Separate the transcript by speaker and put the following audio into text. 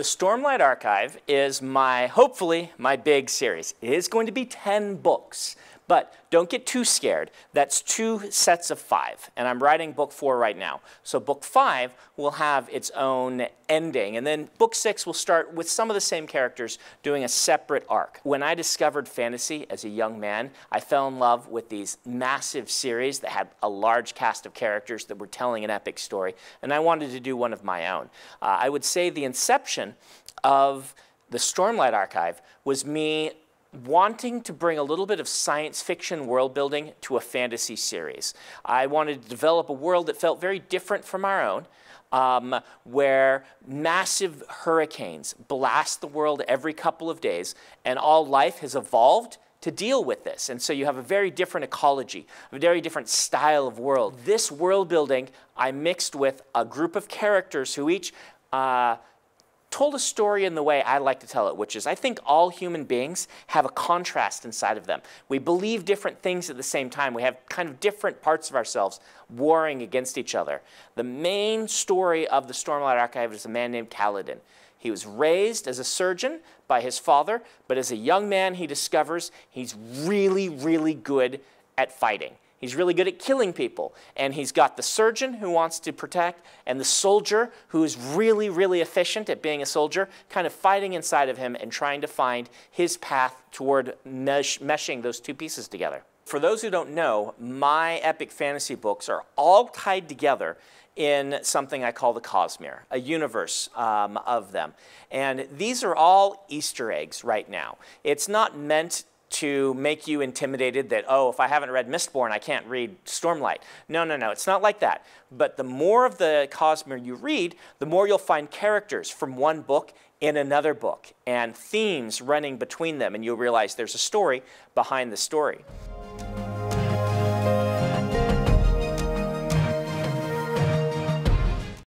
Speaker 1: the Stormlight Archive is my, hopefully, my big series. It is going to be 10 books, but don't get too scared. That's two sets of five, and I'm writing book four right now. So book five will have its own ending, and then book six will start with some of the same characters doing a separate arc. When I discovered fantasy as a young man, I fell in love with these massive series that had a large cast of characters that were telling an epic story, and I wanted to do one of my own. Uh, I would say the inception of the Stormlight Archive was me wanting to bring a little bit of science fiction world building to a fantasy series. I wanted to develop a world that felt very different from our own, um, where massive hurricanes blast the world every couple of days, and all life has evolved to deal with this. And so you have a very different ecology, a very different style of world. This world building I mixed with a group of characters who each uh, told a story in the way I like to tell it, which is I think all human beings have a contrast inside of them. We believe different things at the same time. We have kind of different parts of ourselves warring against each other. The main story of the Stormlight Archive is a man named Kaladin. He was raised as a surgeon by his father, but as a young man, he discovers he's really, really good at fighting. He's really good at killing people. And he's got the surgeon who wants to protect and the soldier who is really, really efficient at being a soldier, kind of fighting inside of him and trying to find his path toward mesh meshing those two pieces together. For those who don't know, my epic fantasy books are all tied together in something I call the Cosmere, a universe um, of them. And these are all Easter eggs right now. It's not meant to make you intimidated that, oh, if I haven't read Mistborn, I can't read Stormlight. No, no, no, it's not like that. But the more of the Cosmere you read, the more you'll find characters from one book in another book and themes running between them, and you'll realize there's a story behind the story.